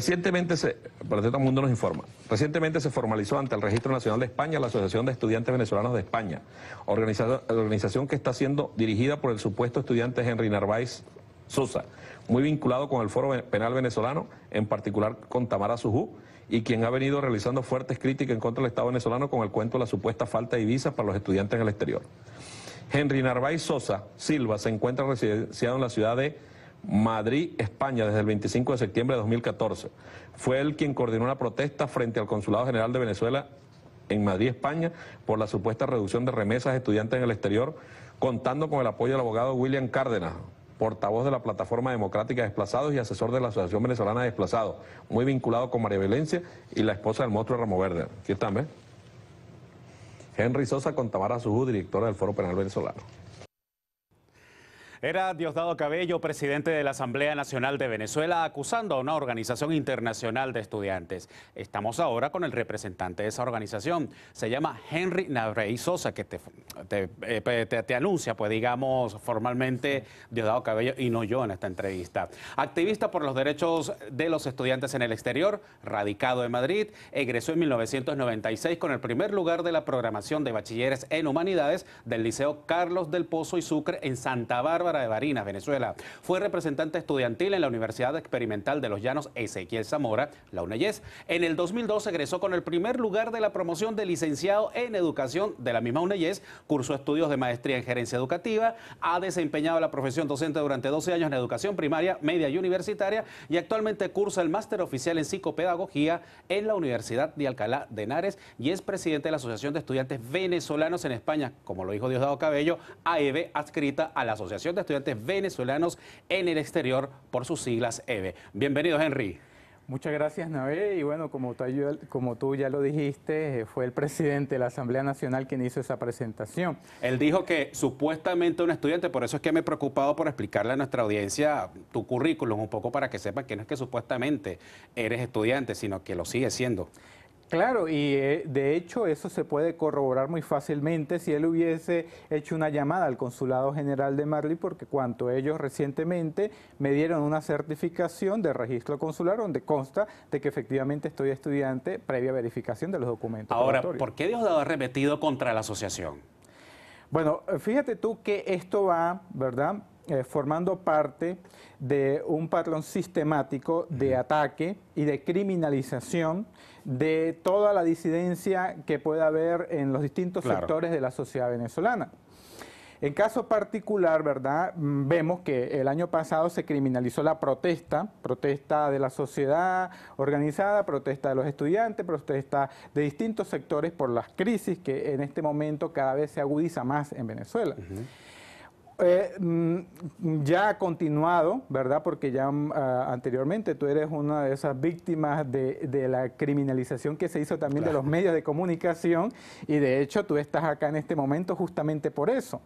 Recientemente, se, todo el mundo nos informa, recientemente se formalizó ante el Registro Nacional de España la Asociación de Estudiantes Venezolanos de España, organización, organización que está siendo dirigida por el supuesto estudiante Henry Narváez Sosa, muy vinculado con el Foro Penal Venezolano, en particular con Tamara Sujú, y quien ha venido realizando fuertes críticas en contra del Estado venezolano con el cuento de la supuesta falta de visas para los estudiantes en el exterior. Henry Narváez Sosa Silva se encuentra residenciado en la ciudad de Madrid, España, desde el 25 de septiembre de 2014. Fue él quien coordinó la protesta frente al Consulado General de Venezuela en Madrid, España, por la supuesta reducción de remesas de estudiantes en el exterior, contando con el apoyo del abogado William Cárdenas, portavoz de la Plataforma Democrática Desplazados y asesor de la Asociación Venezolana de Desplazados, muy vinculado con María Valencia y la esposa del monstruo Ramo Verde. Aquí están, ¿ves? Henry Sosa con Tamara Sujú, directora del Foro Penal Venezolano. Era Diosdado Cabello, presidente de la Asamblea Nacional de Venezuela, acusando a una organización internacional de estudiantes. Estamos ahora con el representante de esa organización. Se llama Henry Navrey Sosa, que eh, te, anuncia, pues digamos formalmente, Diosdado Cabello y no yo en esta entrevista. Activista por los derechos de los estudiantes en el exterior, radicado en Madrid, egresó en 1996 con el primer lugar de la programación de bachilleres en humanidades del Liceo Carlos del Pozo y Sucre en Santa Bárbara de Barinas, Venezuela. Fue representante estudiantil en la Universidad Experimental de los Llanos Ezequiel Zamora, la UNEYES. En el 2002 egresó con el primer lugar de la promoción de licenciado en educación de la misma UNEYES. Cursó estudios de maestría en gerencia educativa. Ha desempeñado la profesión docente durante 12 años en educación primaria, media y universitaria. Y actualmente cursa el máster oficial en psicopedagogía en la Universidad de Alcalá de Henares y es presidente de la Asociación de Estudiantes Venezolanos en España, como lo dijo Diosdado Cabello, AEB adscrita a la Asociación de estudiantes venezolanos en el exterior por sus siglas EVE. Bienvenidos, Henry. Muchas gracias, Nave. Y bueno, como tú, como tú, ya lo dijiste, eh, fue el presidente de la Asamblea Nacional quien hizo esa presentación. Él dijo que supuestamente un estudiante, por eso es que me he preocupado por explicarle a nuestra audiencia tu currículum un poco para que sepan que no es que supuestamente eres estudiante, sino que lo sigue siendo. Claro, y eh, de hecho eso se puede corroborar muy fácilmente si él hubiese hecho una llamada al Consulado General de Marley, porque cuanto ellos recientemente me dieron una certificación de registro consular donde consta de que efectivamente estoy estudiante previa verificación de los documentos. Ahora, ¿por qué lo ha repetido contra la asociación? Bueno, fíjate tú que esto va, ¿verdad? Eh, formando parte de un patrón sistemático de ataque y de criminalización de toda la disidencia que pueda haber en los distintos sectores de la sociedad venezolana. En caso particular, ¿verdad? Mm, vemos que el año pasado se criminalizó la protesta, protesta de la sociedad organizada, protesta de los estudiantes, protesta de distintos sectores por las crisis que en este momento cada vez se agudiza más en Venezuela. Eh, mm, ya ha continuado, ¿verdad? Porque ya mm, ah, anteriormente tú eres una de esas víctimas de, la criminalización que se hizo también de los medios de comunicación y de hecho tú estás acá en este momento justamente por eso.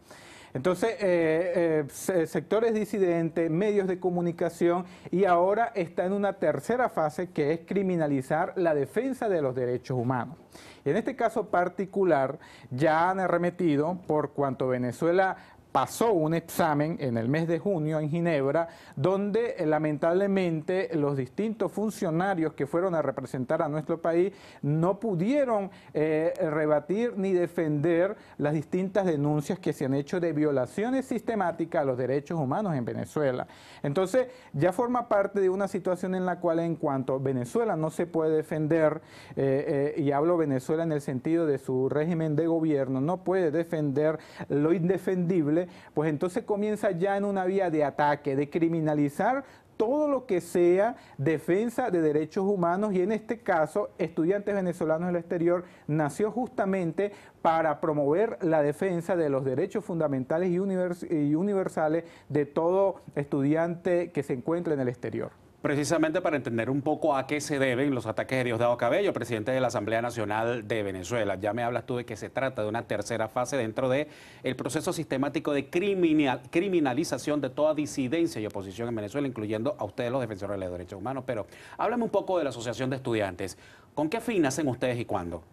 Entonces, eh, eh, sectores disidentes, medios de comunicación y ahora está en una tercera fase que es criminalizar la defensa de los derechos humanos. En este caso particular ya han arremetido por cuanto Venezuela pasó un examen en el mes de junio en Ginebra, donde eh, lamentablemente los distintos funcionarios que fueron a representar a nuestro país no pudieron eh, rebatir ni defender las distintas denuncias que se han hecho de violaciones sistemáticas a los derechos humanos en Venezuela. Entonces, ya forma parte de una situación en la cual en cuanto Venezuela no se puede defender, eh, y hablo Venezuela en el sentido de su régimen de gobierno, no puede defender lo indefendible, pues entonces comienza ya en una vía de ataque, de criminalizar todo lo que sea defensa de derechos humanos y en este caso estudiantes venezolanos del exterior nació justamente para promover la defensa de los derechos fundamentales y, y universales de todo estudiante que se encuentra en el exterior precisamente para entender un poco a qué se deben los ataques de Diosdado Cabello, presidente de la Asamblea Nacional de Venezuela. Ya me hablas tú de que se trata de una tercera fase dentro del el proceso sistemático de criminal, criminalización de toda disidencia y oposición en Venezuela, incluyendo a ustedes los defensores de los derechos humanos. Pero háblame un poco de la Asociación de Estudiantes. ¿Con qué fin hacen ustedes y cuándo?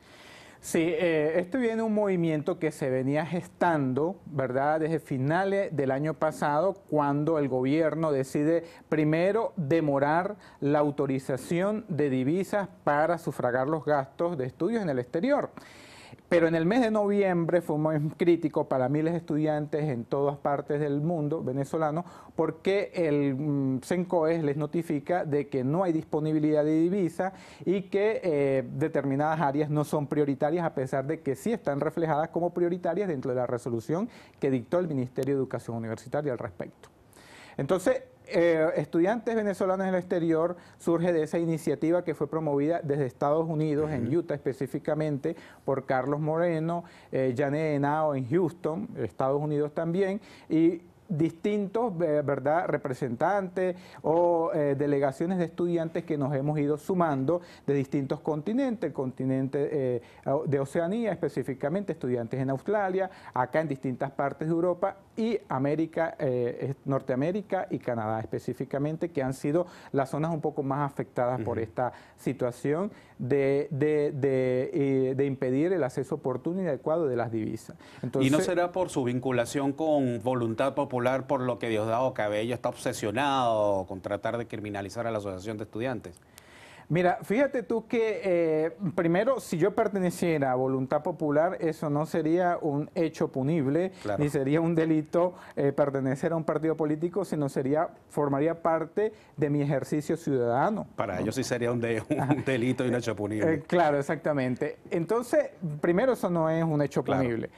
Sí, eh, esto viene un movimiento que se venía gestando, ¿verdad? Desde finales del año pasado, cuando el gobierno decide primero demorar la autorización de divisas para sufragar los gastos de estudios en el exterior. Pero en el mes de noviembre fue un mes crítico para miles de estudiantes en todas partes del mundo venezolano porque el CENCOES mm, les notifica de que no hay disponibilidad de divisa y que eh, determinadas áreas no son prioritarias a pesar de que sí están reflejadas como prioritarias dentro de la resolución que dictó el Ministerio de Educación Universitaria al respecto. Entonces, eh, estudiantes venezolanos en el exterior surge de esa iniciativa que fue promovida desde Estados Unidos, en Utah específicamente, por Carlos Moreno, eh, Janet Henao en Houston, Estados Unidos también, y distintos ¿verdad? representantes o eh, delegaciones de estudiantes que nos hemos ido sumando de distintos continentes, continente eh, de Oceanía específicamente, estudiantes en Australia, acá en distintas partes de Europa y América, eh, Norteamérica y Canadá específicamente, que han sido las zonas un poco más afectadas por esta situación de, impedir el acceso oportuno y adecuado de las divisas. ¿Y no será por su vinculación con voluntad popular? por lo que Diosdado Cabello está obsesionado con tratar de criminalizar a la Asociación de Estudiantes? Mira, fíjate tú que eh, primero, si yo perteneciera a Voluntad Popular, eso no sería un hecho punible, ni sería un delito eh, pertenecer a un partido político, sino sería formaría parte de mi ejercicio ciudadano. Para ellos sí sería un, delito y un hecho punible. Eh, claro, exactamente. Entonces, primero, eso no es un hecho punible.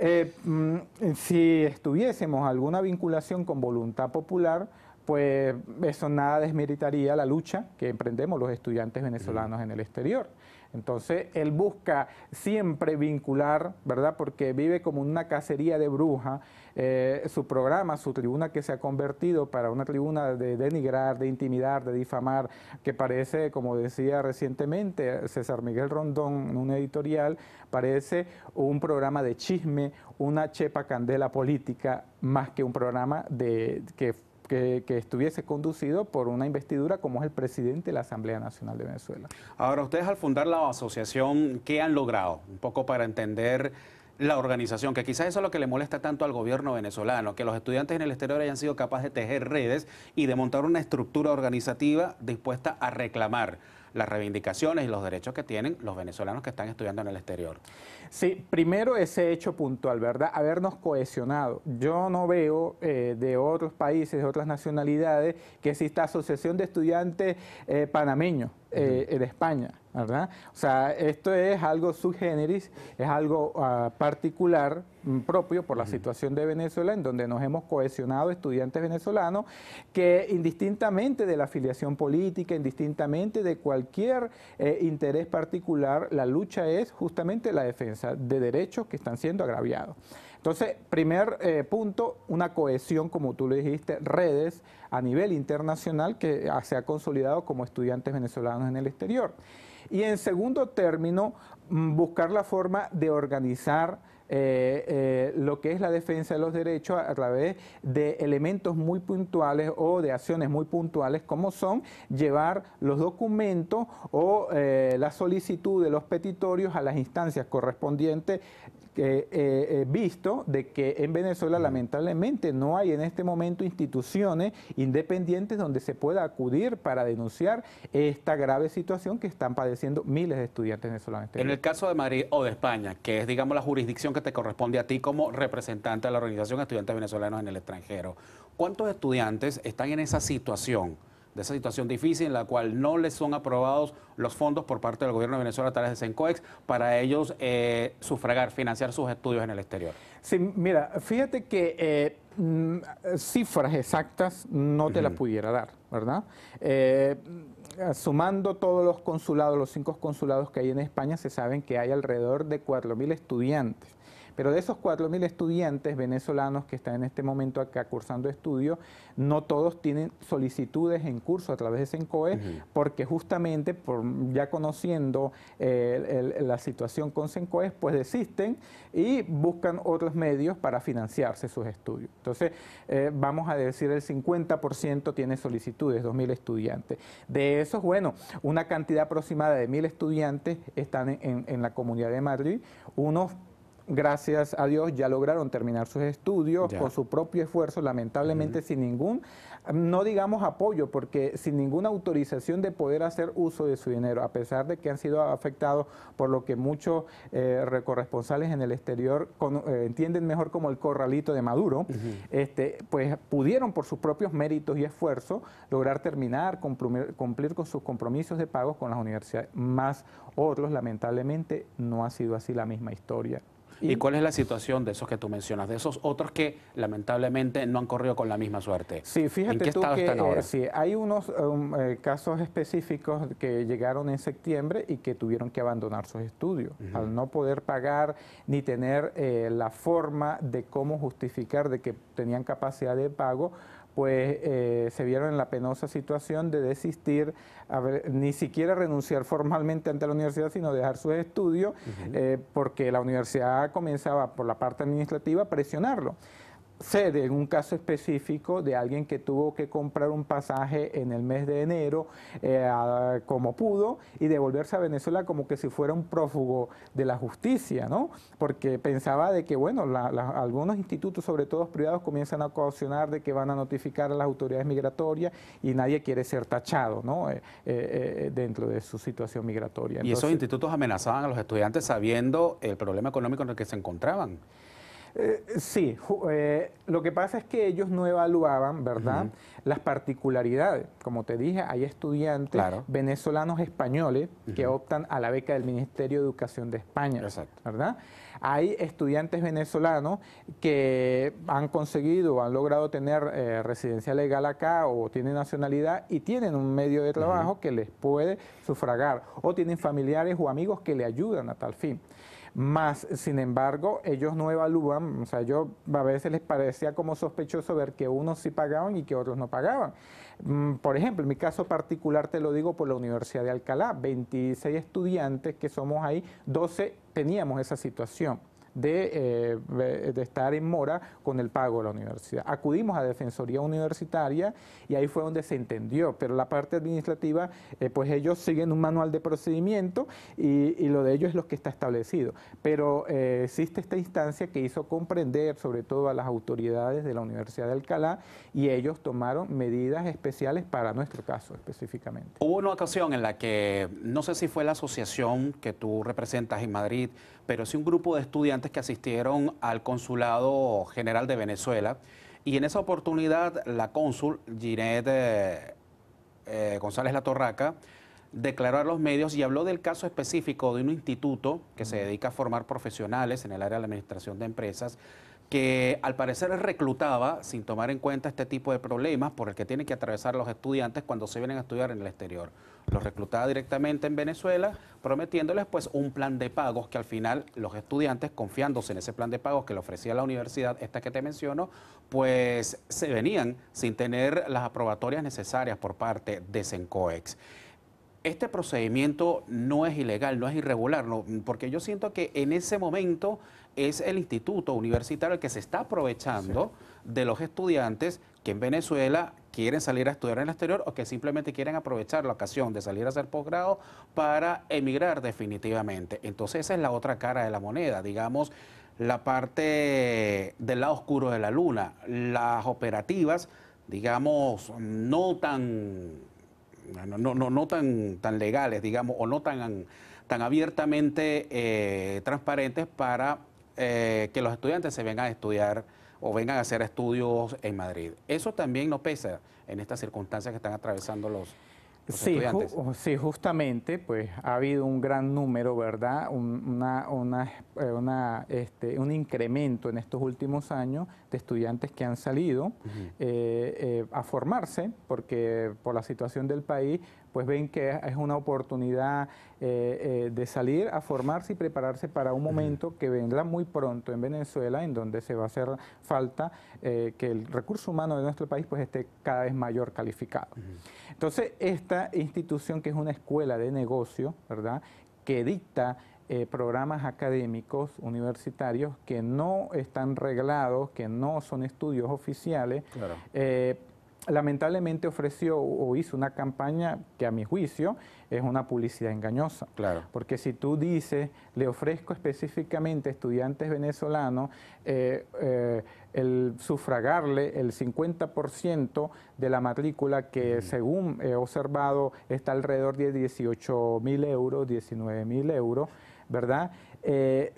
Eh, mm, si estuviésemos alguna vinculación con voluntad popular, pues eso nada desmeritaría la lucha que emprendemos los estudiantes venezolanos en el exterior. Entonces, él busca siempre vincular, ¿verdad? Porque vive como una cacería de bruja. Eh, su programa, su tribuna que se ha convertido para una tribuna de denigrar, de intimidar, de difamar, que parece, como decía recientemente César Miguel Rondón en un editorial, parece un programa de chisme, una chepa candela política, más que un programa de, que que, estuviese conducido por una investidura como es el presidente de la Asamblea Nacional de Venezuela. Ahora, ustedes al fundar la asociación, ¿qué han logrado? Un poco para entender la organización, que quizás eso es lo que le molesta tanto al gobierno venezolano, que los estudiantes en el exterior hayan sido capaces de tejer redes y de montar una estructura organizativa dispuesta a reclamar las reivindicaciones y los derechos que tienen los venezolanos que están estudiando en el exterior. Sí, primero ese hecho puntual, ¿verdad? Habernos cohesionado. Yo no veo eh, de otros países, de otras nacionalidades, que exista asociación de estudiantes eh, panameños eh, en España o sea, esto es algo subgéneris, es algo ah, particular mm, propio por la situación de Venezuela, en donde nos hemos cohesionado estudiantes venezolanos que indistintamente de la afiliación política, indistintamente de cualquier eh, interés particular, la lucha es justamente la defensa de derechos que están siendo agraviados. Entonces, primer eh, punto, una cohesión, como tú lo dijiste, redes a nivel internacional que ah, se ha consolidado como estudiantes venezolanos en el exterior. Y en segundo término, mm, buscar la forma de organizar eh, eh, lo que es la defensa de los derechos a, través de elementos muy puntuales o de acciones muy puntuales, como son llevar los documentos o la solicitud de los petitorios a las instancias correspondientes eh, eh, visto de que en Venezuela lamentablemente no hay en este momento instituciones independientes donde se pueda acudir para denunciar esta grave situación que están padeciendo miles de estudiantes venezolanos. En el caso de Madrid o de España, que es digamos la jurisdicción que te corresponde a ti como representante de la Organización de Estudiantes Venezolanos en el extranjero, ¿cuántos estudiantes están en esa situación? de esa situación difícil en la cual no les son aprobados los fondos por parte del gobierno de Venezuela a través de CENCOEX para ellos eh, sufragar, financiar sus estudios en el exterior. Sí, mira, fíjate que eh, mm, cifras exactas no te las pudiera dar, ¿verdad? Eh, sumando todos los consulados, los cinco consulados que hay en España, se saben que hay alrededor de 4.000 estudiantes pero de esos 4.000 estudiantes venezolanos que están en este momento acá cursando estudios, no todos tienen solicitudes en curso a través de SENCOE, porque justamente ya conociendo eh, la situación con SENCOE, pues desisten y buscan otros medios para financiarse sus estudios. Entonces, eh, vamos a decir el 50% tiene solicitudes, 2.000 estudiantes. De esos, bueno, una cantidad aproximada de 1.000 estudiantes están en la Comunidad de Madrid, unos gracias a Dios, ya lograron terminar sus estudios con su propio esfuerzo, lamentablemente sin ningún, no digamos apoyo, porque sin ninguna autorización de poder hacer uso de su dinero, a pesar de que han sido afectados por lo que muchos eh, corresponsales en el exterior eh, entienden mejor como el corralito de Maduro, este, pues pudieron por sus propios méritos y esfuerzo lograr terminar, cumplir con sus compromisos de pagos con las universidades, más otros, lamentablemente, no ha sido así la misma historia ¿Y? cuál es la situación de esos que tú mencionas, de esos otros que lamentablemente no han corrido con la misma suerte? Sí, fíjate tú que, eh, sí, hay unos um, eh, casos específicos que llegaron en septiembre y que tuvieron que abandonar sus estudios al no poder pagar ni tener eh, la forma de cómo justificar de que tenían capacidad de pago pues eh, se vieron en la penosa situación de desistir, ni siquiera renunciar formalmente ante la universidad, sino dejar sus estudios, eh, porque la universidad comenzaba por la parte administrativa a presionarlo sede en un caso específico de alguien que tuvo que comprar un pasaje en el mes de enero eh, como pudo y devolverse a Venezuela como que si fuera un prófugo de la justicia, ¿no? Porque pensaba de que, bueno, algunos institutos, sobre todo privados, comienzan a coaccionar de que van a notificar a las autoridades migratorias y nadie quiere ser tachado, ¿no? Eh, eh, dentro de su situación migratoria. y esos institutos amenazaban a los estudiantes sabiendo el problema económico en el que se encontraban. Eh, sí, eh, lo que pasa es que ellos no evaluaban, ¿verdad? Las particularidades. Como te dije, hay estudiantes venezolanos españoles que optan a la beca del Ministerio de Educación de España, ¿verdad? Hay estudiantes venezolanos que han conseguido o han logrado tener eh, residencia legal acá o tienen nacionalidad y tienen un medio de trabajo que les puede sufragar o tienen familiares o amigos que le ayudan a tal fin. Más, sin embargo, ellos no evalúan, o sea, yo a veces les parecía como sospechoso ver que unos sí pagaban y que otros no pagaban. Mm, por ejemplo, en mi caso particular te lo digo por la Universidad de Alcalá, 26 estudiantes que somos ahí, 12 teníamos esa situación. Eh, de, estar en mora con el pago de la universidad. Acudimos a Defensoría Universitaria y ahí fue donde se entendió, pero la parte administrativa, eh, pues ellos siguen un manual de procedimiento y, lo de ellos es lo que está establecido. Pero eh, existe esta instancia que hizo comprender sobre todo a las autoridades de la Universidad de Alcalá y ellos tomaron medidas especiales para nuestro caso específicamente. Hubo una ocasión en la que, no sé si fue la asociación que tú representas en Madrid, pero sí un grupo de estudiantes que asistieron al Consulado General de Venezuela. Y en esa oportunidad, la cónsul Ginette eh, eh, González La Torraca declaró a los medios y habló del caso específico de un instituto que se dedica a formar profesionales en el área de la administración de empresas que al parecer reclutaba sin tomar en cuenta este tipo de problemas por el que tienen que atravesar los estudiantes cuando se vienen a estudiar en el exterior. Los reclutaba directamente en Venezuela, prometiéndoles pues un plan de pagos que al final los estudiantes, confiándose en ese plan de pagos que le ofrecía la universidad, esta que te menciono, pues se venían sin tener las aprobatorias necesarias por parte de Sencoex este procedimiento no es ilegal, no es irregular, porque yo siento que en ese momento es el instituto universitario el que se está aprovechando de los estudiantes que en Venezuela quieren salir a estudiar en el exterior o que simplemente quieren aprovechar la ocasión de salir a hacer posgrado para emigrar definitivamente. Entonces esa es la otra cara de la moneda, digamos, la parte del lado oscuro de la luna, las operativas, digamos, no tan, no, no, tan, tan legales, digamos, o no tan, tan abiertamente eh, transparentes para eh, que los estudiantes se vengan a estudiar o vengan a hacer estudios en Madrid. Eso también no pesa en estas circunstancias que están atravesando los, sí, estudiantes. Oh, sí, justamente, pues ha habido un gran número, ¿verdad? Eh, este, un, incremento en estos últimos años de estudiantes que han salido eh, a formarse, porque por la situación del país, pues ven que es una oportunidad eh, eh, de salir a formarse y prepararse para un momento que vendrá muy pronto en Venezuela, en donde se va a hacer falta eh, que el recurso humano de nuestro país pues esté cada vez mayor calificado. Entonces, esta institución que es una escuela de negocio, ¿verdad?, que dicta programas académicos universitarios que no están reglados, que no son estudios oficiales, lamentablemente ofreció o hizo una campaña que a mi juicio es una publicidad engañosa. Claro. Porque si tú dices, le ofrezco específicamente a estudiantes venezolanos eh, eh, el sufragarle el 50% de la matrícula que, según he observado, está alrededor de 18 mil euros, 19 mil euros, ¿verdad? Eh,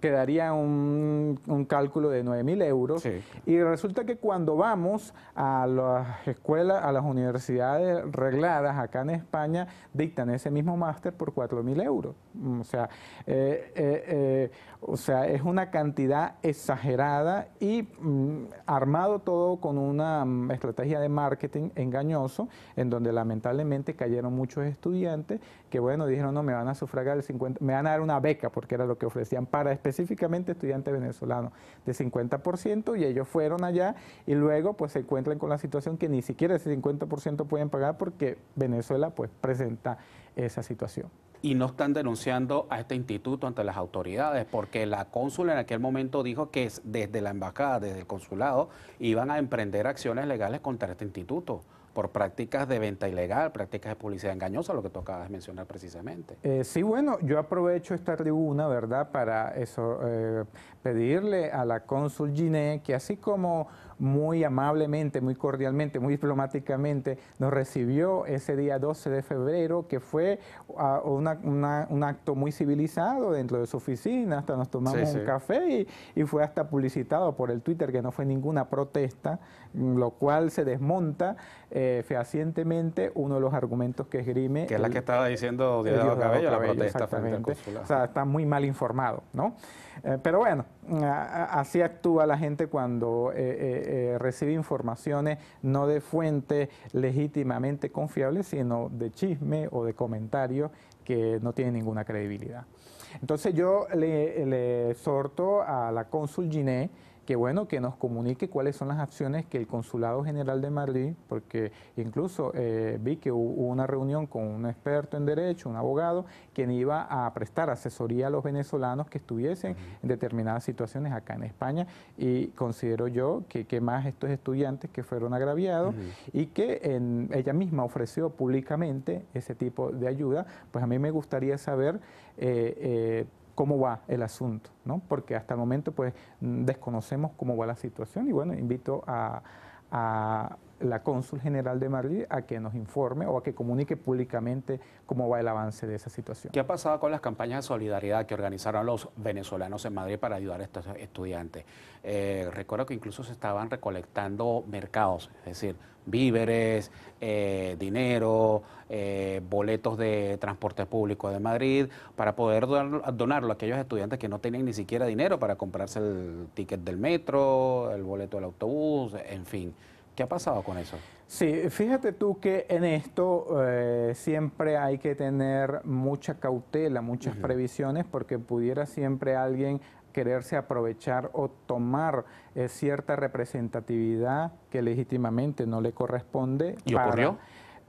quedaría un, cálculo de 9 mil euros. Y resulta que cuando vamos a las escuelas, a las universidades regladas acá en España, de en ese mismo máster por mil euros. O sea, eh, eh, eh, o sea, es una cantidad exagerada y mm, armado todo con una mm, estrategia de marketing engañoso, en donde lamentablemente cayeron muchos estudiantes que bueno, dijeron, no, me van a sufragar el 50, me van a dar una beca, porque era lo que ofrecían para específicamente estudiantes venezolanos, de 50%, y ellos fueron allá y luego pues se encuentran con la situación que ni siquiera ese 50% pueden pagar porque Venezuela pues presenta esa situación y no están denunciando a este instituto ante las autoridades, porque la cónsula en aquel momento dijo que desde la embajada, desde el consulado, iban a emprender acciones legales contra este instituto por prácticas de venta ilegal, prácticas de publicidad engañosa, lo que tú acabas de mencionar precisamente. Eh, sí, bueno, yo aprovecho esta tribuna, ¿verdad?, para eso, eh, pedirle a la cónsul Giné que así como muy amablemente, muy cordialmente, muy diplomáticamente nos recibió ese día 12 de febrero, que fue ah, una, un acto muy civilizado dentro de su oficina, hasta nos tomamos un café y, fue hasta publicitado por el Twitter que no fue ninguna protesta, lo cual se desmonta eh, fehacientemente uno de los argumentos que esgrime. Que es la que estaba diciendo Cabello, la protesta frente consulado. O sea, está muy mal informado, ¿no? Eh, pero bueno, así actúa la gente cuando eh, eh, recibe informaciones no de fuentes legítimamente confiables, sino de chisme o de comentarios que no tienen ninguna credibilidad. Entonces yo le, exhorto a la cónsul Giné que bueno, que nos comunique cuáles son las acciones que el Consulado General de Madrid, porque incluso eh, vi que hubo una reunión con un experto en derecho, un abogado, quien iba a prestar asesoría a los venezolanos que estuviesen en determinadas situaciones acá en España y considero yo que, más estos estudiantes que fueron agraviados y que ella misma ofreció públicamente ese tipo de ayuda, pues a mí me gustaría saber eh, eh, cómo va el asunto, ¿no? porque hasta el momento pues desconocemos cómo va la situación y bueno, invito a la cónsul general de Madrid a que nos informe o a que comunique públicamente cómo va el avance de esa situación. ¿Qué ha pasado con las campañas de solidaridad que organizaron los venezolanos en Madrid para ayudar a estos estudiantes? Eh, recuerdo que incluso se estaban recolectando mercados, es decir, víveres, eh, dinero, eh, boletos de transporte público de Madrid, para poder donarlo a aquellos estudiantes que no tenían ni siquiera dinero para comprarse el ticket del metro, el boleto del autobús, en fin. ¿Qué ha pasado con eso? Sí, fíjate tú que en esto eh, siempre hay que tener mucha cautela, muchas previsiones, porque pudiera siempre alguien quererse aprovechar o tomar eh, cierta representatividad que legítimamente no le corresponde. ¿Y ocurrió?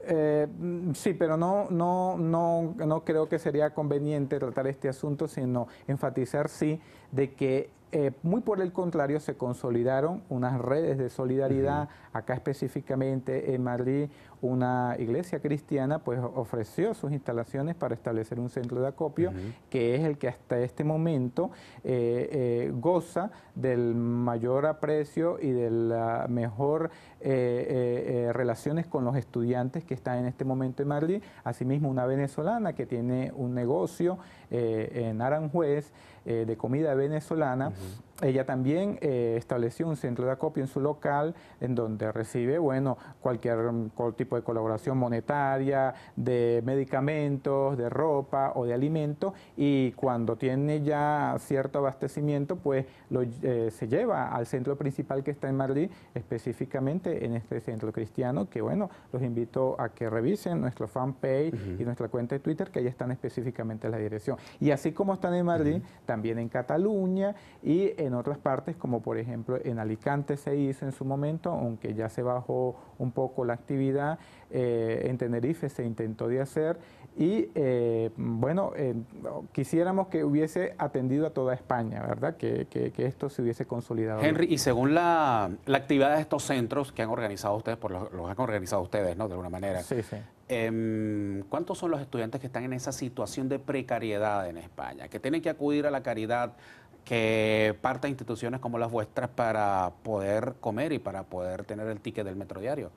Eh, mm, sí, pero no, no, no, no creo que sería conveniente tratar este asunto, sino enfatizar sí de que eh, muy por el contrario, se consolidaron unas redes de solidaridad, acá específicamente en Madrid, una iglesia cristiana pues ofreció sus instalaciones para establecer un centro de acopio, que es el que hasta este momento eh, eh, goza del mayor aprecio y de la mejor eh, relaciones con los estudiantes que están en este momento en Madrid. Asimismo, una venezolana que tiene un negocio en Aranjuez de comida venezolana. Ella también eh, estableció un centro de acopio en su local, en donde recibe, bueno, cualquier, mm, tipo de colaboración monetaria, de medicamentos, de ropa o de alimentos, y cuando tiene ya cierto abastecimiento, pues eh, se lleva al centro principal que está en Madrid, específicamente en este centro cristiano, que bueno, los invito a que revisen nuestro fanpage y nuestra cuenta de Twitter, que ahí están específicamente la dirección. Y así como están en Madrid, también en Cataluña y en en otras partes, como por ejemplo en Alicante se hizo en su momento, aunque ya se bajó un poco la actividad, eh, en Tenerife se intentó de hacer y eh, bueno, eh, quisiéramos que hubiese atendido a toda España, ¿verdad? Que, esto se hubiese consolidado. Henry, y según la, la, actividad de estos centros que han organizado ustedes, por los, los han organizado ustedes, ¿no? De alguna manera. Sí, sí. Em, ¿Cuántos son los estudiantes que están en esa situación de precariedad en España? Que tienen que acudir a la caridad que parta instituciones como las vuestras para poder comer y para poder tener el ticket del metro diario.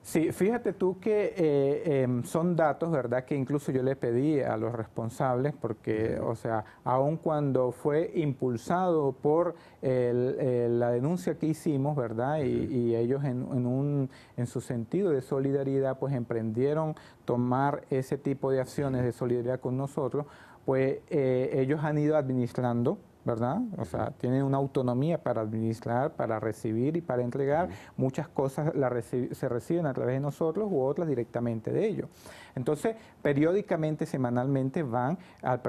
Sí, fíjate tú que eh, em, son datos, ¿verdad? Que incluso yo le pedí a los responsables, porque, o sea, aun cuando fue impulsado por la denuncia que hicimos, ¿verdad? Y, ellos en, un, en su sentido de solidaridad, pues emprendieron tomar ese tipo de acciones de solidaridad con nosotros, pues eh, ellos han ido administrando ¿verdad? O sea, tienen una autonomía para administrar, para recibir y para entregar. Muchas cosas la se reciben a través de nosotros u otras directamente de ellos. Entonces, periódicamente, semanalmente van al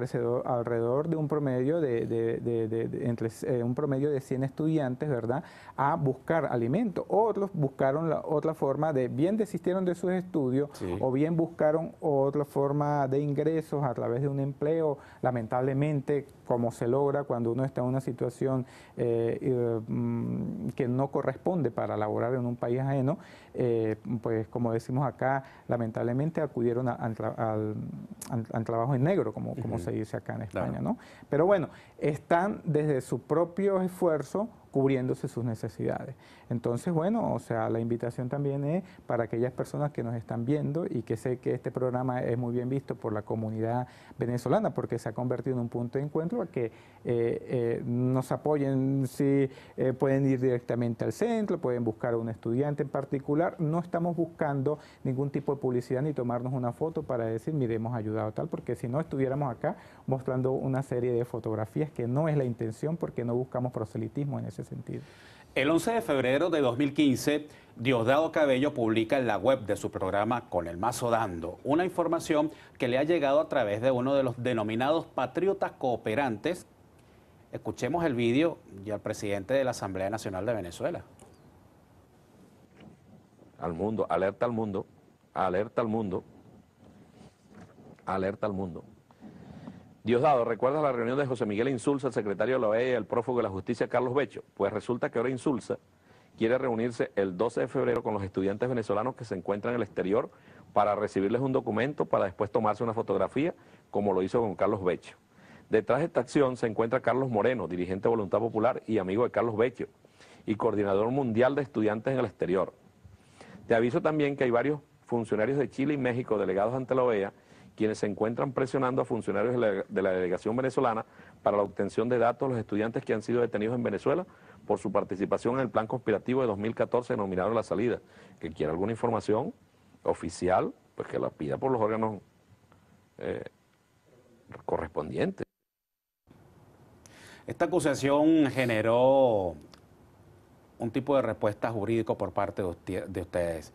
alrededor de un promedio de, entre, eh, un promedio de 100 estudiantes, ¿verdad?, a buscar alimento. Otros buscaron la otra forma de, bien desistieron de sus estudios o bien buscaron otra forma de ingresos a través de un empleo, lamentablemente, como se logra cuando uno está en una situación eh, mm, que no corresponde para laborar en un país ajeno, eh, pues como decimos acá, lamentablemente acudieron al, trabajo en negro, como, como se dice acá en España. ¿no? Pero bueno, están desde su propio esfuerzo cubriéndose sus necesidades. Entonces, bueno, o sea, la invitación también es para aquellas personas que nos están viendo y que sé que este programa es muy bien visto por la comunidad venezolana porque se ha convertido en un punto de encuentro a que eh, eh, nos apoyen si eh, pueden ir directamente al centro, pueden buscar a un estudiante en particular. No estamos buscando ningún tipo de publicidad ni tomarnos una foto para decir, mire, hemos ayudado tal, porque si no estuviéramos acá mostrando una serie de fotografías que no es la intención porque no buscamos proselitismo en eso sentido. El 11 de febrero de 2015, Diosdado Cabello publica en la web de su programa Con el Mazo Dando una información que le ha llegado a través de uno de los denominados patriotas cooperantes. Escuchemos el vídeo y al presidente de la Asamblea Nacional de Venezuela. Al mundo, alerta al mundo, alerta al mundo, alerta al mundo. Diosdado, ¿recuerdas la reunión de José Miguel Insulza, el secretario de la OEA y el prófugo de la justicia Carlos Becho? Pues resulta que ahora Insulza quiere reunirse el 12 de febrero con los estudiantes venezolanos que se encuentran en el exterior para recibirles un documento para después tomarse una fotografía, como lo hizo con Carlos Becho. Detrás de esta acción se encuentra Carlos Moreno, dirigente de Voluntad Popular y amigo de Carlos Becho y coordinador mundial de estudiantes en el exterior. Te aviso también que hay varios funcionarios de Chile y México delegados ante la OEA quienes se encuentran presionando a funcionarios de la, delegación venezolana para la obtención de datos de los estudiantes que han sido detenidos en Venezuela por su participación en el plan conspirativo de 2014 denominado La Salida. Que quiera alguna información oficial, pues que la pida por los órganos eh, correspondientes. Esta acusación generó un tipo de respuesta jurídico por parte de ustedes.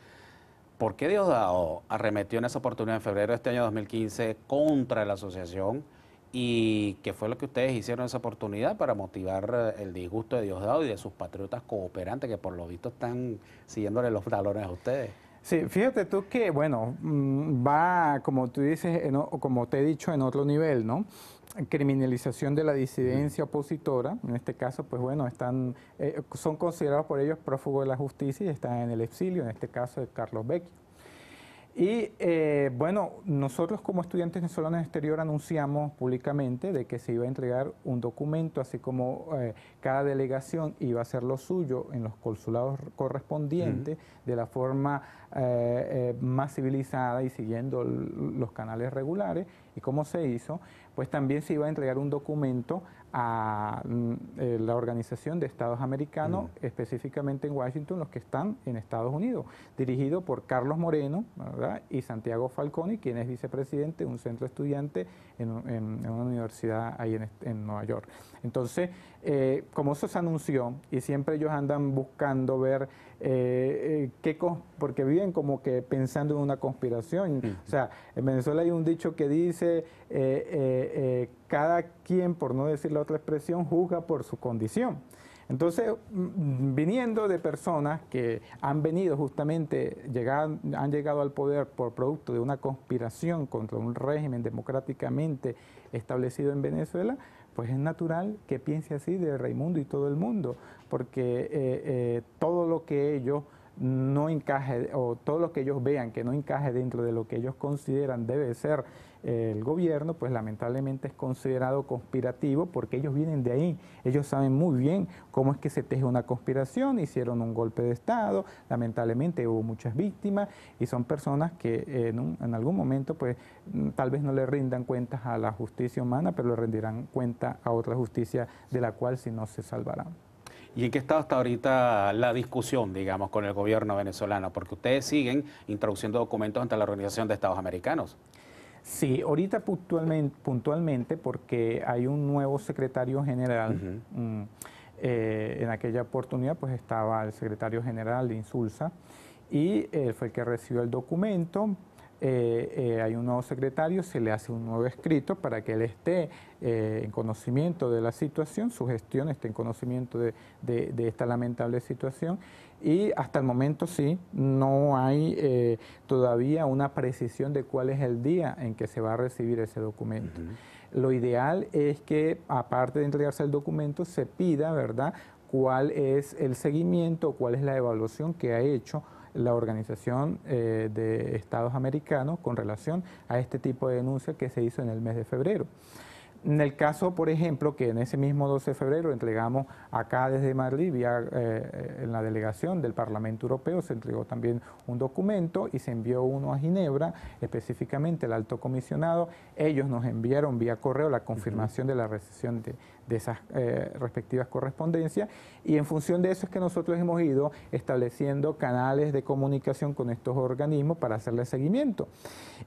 ¿Por qué Diosdado arremetió en esa oportunidad en febrero de este año 2015 contra la asociación? ¿Y qué fue lo que ustedes hicieron en esa oportunidad para motivar eh, el disgusto de Diosdado y de sus patriotas cooperantes que por lo visto están siguiéndole los talones a ustedes? Sí, fíjate tú que, bueno, mm, va, como tú dices, en, como te he dicho, en otro nivel, ¿no? criminalización de la disidencia opositora, en este caso, pues bueno, están, eh, son considerados por ellos prófugos de la justicia y están en el exilio, en este caso de Carlos Becky y eh, bueno, nosotros como estudiantes venezolanos en exterior anunciamos públicamente de que se iba a entregar un documento, así como eh, cada delegación iba a hacer lo suyo en los consulados correspondientes, de la forma eh, eh, más civilizada y siguiendo los canales regulares. ¿Y cómo se hizo? pues también se iba a entregar un documento a mm, eh, la Organización de Estados Americanos, mm. específicamente en Washington, los que están en Estados Unidos, dirigido por Carlos Moreno y Santiago Falconi, quien es vicepresidente de un centro estudiante en, una universidad ahí en, Nueva York. Entonces, eh, como eso se anunció, y siempre ellos andan buscando ver eh, eh, porque viven como que pensando en una conspiración. Mm. O sea, en Venezuela hay un dicho que dice, eh, cada quien, por no decir la otra expresión, juzga por su condición. Entonces, mm, viniendo de personas que han venido justamente, llegan, han llegado al poder por producto de una conspiración contra un régimen democráticamente establecido en Venezuela, pues es natural que piense así de Raimundo y todo el mundo, porque eh, todo que ellos no encaje o todo lo que ellos vean que no encaje dentro de lo que ellos consideran debe ser eh, el gobierno, pues lamentablemente es considerado conspirativo porque ellos vienen de ahí, ellos saben muy bien cómo es que se teje una conspiración, hicieron un golpe de Estado, lamentablemente hubo muchas víctimas y son personas que eh, en, en, algún momento pues mm, tal vez no le rindan cuentas a la justicia humana, pero le rendirán cuenta a otra justicia de la cual si no se salvarán. ¿Y en qué estado está ahorita la discusión, digamos, con el gobierno venezolano? Porque ustedes siguen introduciendo documentos ante la Organización de Estados Americanos. Sí, ahorita puntualmente, porque hay un nuevo secretario general. Mm, eh, en aquella oportunidad pues estaba el secretario general de Insulsa y él eh, fue el que recibió el documento, eh, eh, hay un nuevo secretario, se le hace un nuevo escrito para que él esté eh, en conocimiento de la situación, su gestión esté en conocimiento de, esta lamentable situación. Y hasta el momento sí, no hay todavía una precisión de cuál es el día en que se va a recibir ese documento. Lo ideal es que, aparte de entregarse el documento, se pida, ¿verdad?, cuál es el seguimiento, cuál es la evaluación que ha hecho la Organización eh, de Estados Americanos con relación a este tipo de denuncia que se hizo en el mes de febrero. En el caso, por ejemplo, que en ese mismo 12 de febrero entregamos acá desde Madrid, vía, eh, eh, en la delegación del Parlamento Europeo, se entregó también un documento y se envió uno a Ginebra, específicamente el alto comisionado. Ellos nos enviaron vía correo la confirmación de la recesión de, de esas eh, respectivas correspondencias y en función de eso es que nosotros hemos ido estableciendo canales de comunicación con estos organismos para hacerle seguimiento.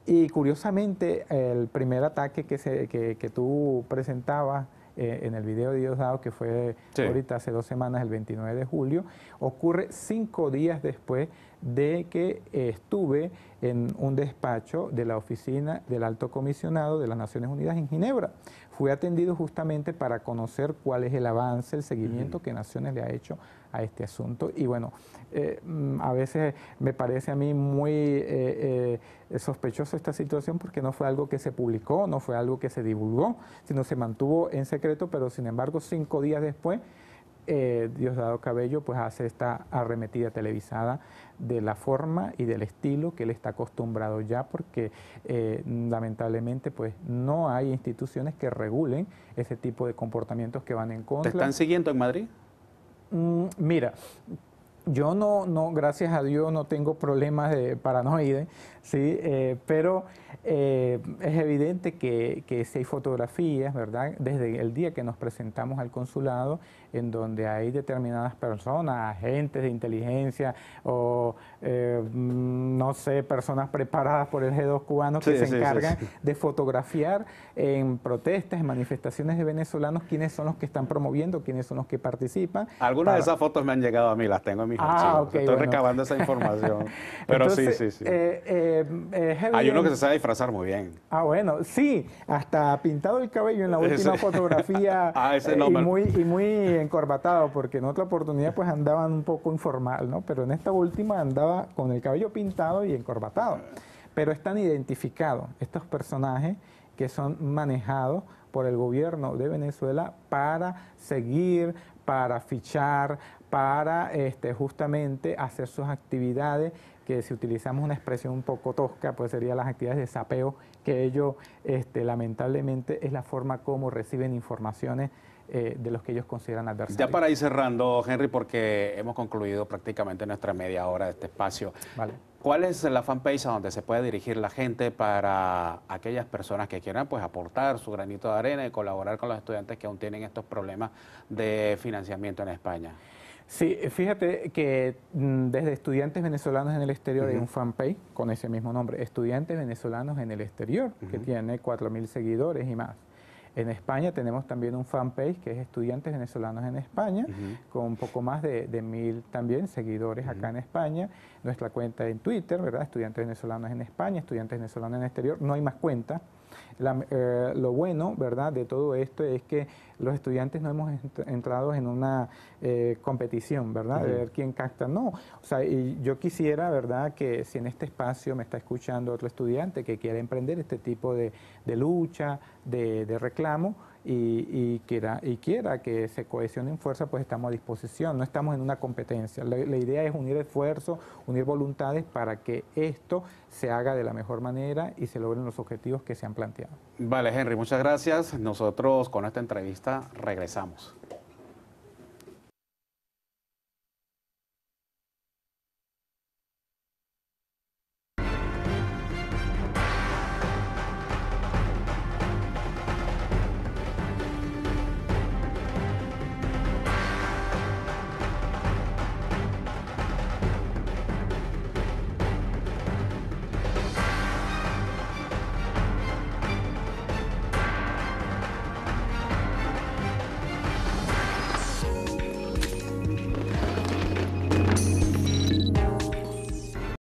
Y curiosamente, el primer ataque que, se, tú presentabas eh, en el video de Diosdado, que fue ahorita hace dos semanas, el 29 de julio, ocurre cinco días después de que eh, estuve en un despacho de la oficina del alto comisionado de las Naciones Unidas en Ginebra. Fui atendido justamente para conocer cuál es el avance, el seguimiento que Naciones le ha hecho a este asunto. Y bueno, eh, mm, a veces me parece a mí muy sospechosa eh, sospechoso esta situación porque no fue algo que se publicó, no fue algo que se divulgó, sino se mantuvo en secreto, pero sin embargo cinco días después eh, Diosdado Cabello pues hace esta arremetida televisada de la forma y del estilo que él está acostumbrado ya porque eh, lamentablemente pues no hay instituciones que regulen ese tipo de comportamientos que van en contra. ¿Te están siguiendo en Madrid? Mm, mira, yo no, no, gracias a Dios, no tengo problemas de paranoide, Sí, eh, pero eh, es evidente que, que, si hay fotografías, ¿verdad? Desde el día que nos presentamos al consulado, en donde hay determinadas personas, agentes de inteligencia o, eh, mm, no sé, personas preparadas por el G2 cubano que se encargan de fotografiar en protestas, en manifestaciones de venezolanos, quiénes son los que están promoviendo, quiénes son los que participan. Algunas de esas fotos me han llegado a mí, las tengo en mis ah, Estoy recabando esa información. Pero Entonces, sí, sí, sí eh, eh, Hay uno que se sabe disfrazar muy bien. Ah, bueno, sí, hasta pintado el cabello en la última fotografía ah, y, muy, muy encorbatado, porque en otra oportunidad pues andaban un poco informal, ¿no? Pero en esta última andaba con el cabello pintado y encorbatado. Pero están identificados estos personajes que son manejados por el gobierno de Venezuela para seguir, para fichar, para este, justamente hacer sus actividades que si utilizamos una expresión un poco tosca, pues serían las actividades de sapeo, que ellos este, lamentablemente es la forma como reciben informaciones eh, de los que ellos consideran adversarios. Ya para ir cerrando, Henry, porque hemos concluido prácticamente nuestra media hora de este espacio. ¿Cuál es la fanpage a donde se puede dirigir la gente para aquellas personas que quieran pues, aportar su granito de arena y colaborar con los estudiantes que aún tienen estos problemas de financiamiento en España? Sí, fíjate que mm, desde Estudiantes Venezolanos en el Exterior hay un fanpage con ese mismo nombre, Estudiantes Venezolanos en el Exterior, que tiene 4.000 seguidores y más. En España tenemos también un fanpage que es Estudiantes Venezolanos en España, con un poco más de, mil también seguidores acá en España. Nuestra cuenta en Twitter, ¿verdad? Estudiantes Venezolanos en España, Estudiantes Venezolanos en el Exterior. No hay más cuenta. Eh, lo bueno, ¿verdad?, de todo esto es que los estudiantes no hemos entrado en una eh, competición, ¿verdad? De ver quién capta. No, o sea, y yo quisiera, ¿verdad? Que si en este espacio me está escuchando otro estudiante que quiera emprender este tipo de, lucha, de, reclamo, y, quiera, y quiera que se en fuerza, pues estamos a disposición, no estamos en una competencia. la idea es unir esfuerzos, unir voluntades para que esto se haga de la mejor manera y se logren los objetivos que se han planteado. Vale, Henry, muchas gracias. Nosotros con esta entrevista regresamos.